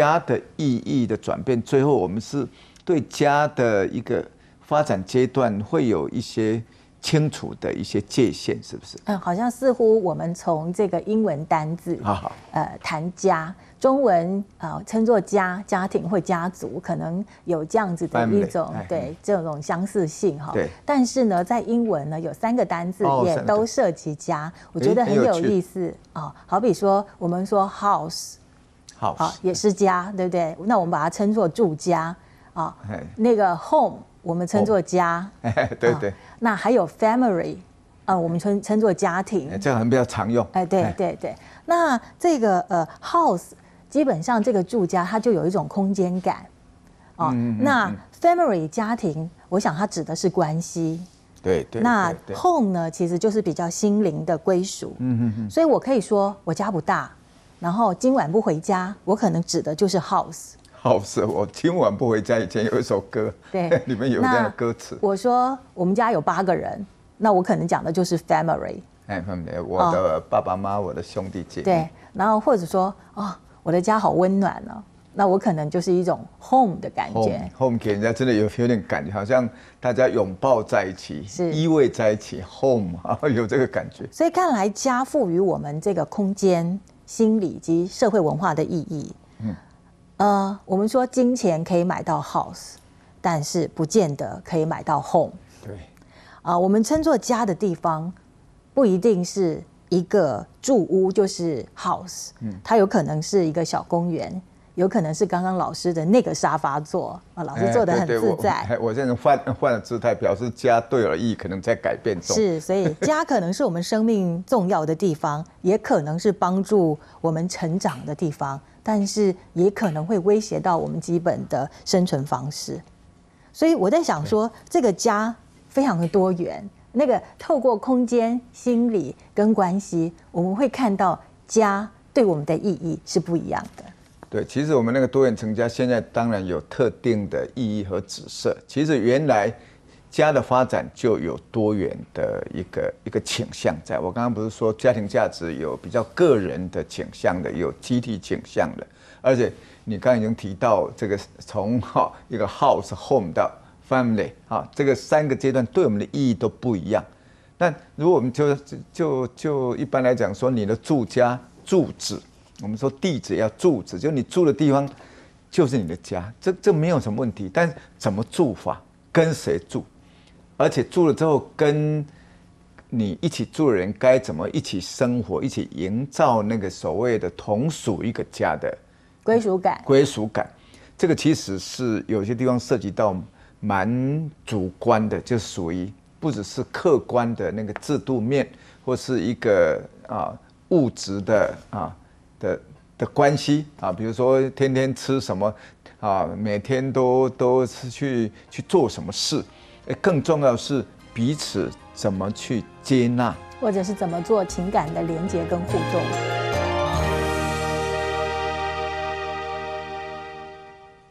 家的意义的转变，最后我们是对家的一个发展阶段会有一些清楚的一些界限，是不是？嗯，好像似乎我们从这个英文单字，好好，呃，谈家，中文啊称作家、家庭或家族，可能有这样子的一种对这种相似性哈。但是呢，在英文呢有三个单字也都涉及家，我觉得很有意思啊。好比说，我们说 house。好，也是家，对不对？那我们把它称作住家啊。那个 home 我们称作家。对对。那还有 family，啊，我们称称作家庭。这个很比较常用。哎，对对对。那这个呃 house，基本上这个住家它就有一种空间感啊。那 family 家庭，我想它指的是关系。对对。那 home 呢，其实就是比较心灵的归属。嗯嗯。所以我可以说我家不大。然后今晚不回家，我可能指的就是 house house。我今晚不回家以前有一首歌，对，里面有这样的歌词。我说我们家有八个人，那我可能讲的就是 family。哎，family，我的爸爸妈妈，我的兄弟姐妹。对，然后或者说，哦，我的家好温暖哦，那我可能就是一种 home 的感觉。home 给人家真的有有点感觉，好像大家拥抱在一起，依偎在一起。home 啊，有这个感觉。所以看来家赋予我们这个空间。心理及社会文化的意义。嗯，呃，我们说金钱可以买到 house，但是不见得可以买到 home。对，啊，我们称作家的地方，不一定是一个住屋，就是 house。嗯，它有可能是一个小公园。有可能是刚刚老师的那个沙发坐啊，老师坐得很自在。我现在换换了姿态，表示家对而意可能在改变中。是，所以家可能是我们生命重要的地方，也可能是帮助我们成长的地方，但是也可能会威胁到我们基本的生存方式。所以我在想说，这个家非常的多元。那个透过空间、心理跟关系，我们会看到家对我们的意义是不一样的。对，其实我们那个多元成家，现在当然有特定的意义和紫色。其实原来家的发展就有多元的一个一个倾向在。我刚刚不是说家庭价值有比较个人的倾向的，有集体倾向的。而且你刚已经提到这个从哈一个 house home 到 family 啊，这个三个阶段对我们的意义都不一样。但如果我们就就就一般来讲说你的住家住址。我们说地址要住址，就你住的地方，就是你的家，这这没有什么问题。但怎么住法，跟谁住，而且住了之后，跟你一起住的人该怎么一起生活，一起营造那个所谓的同属一个家的归属感。归属感，这个其实是有些地方涉及到蛮主观的，就属于不只是客观的那个制度面，或是一个啊物质的啊。的的关系啊，比如说天天吃什么啊，每天都都是去去做什么事，更重要是彼此怎么去接纳，或者是怎么做情感的连接跟互动。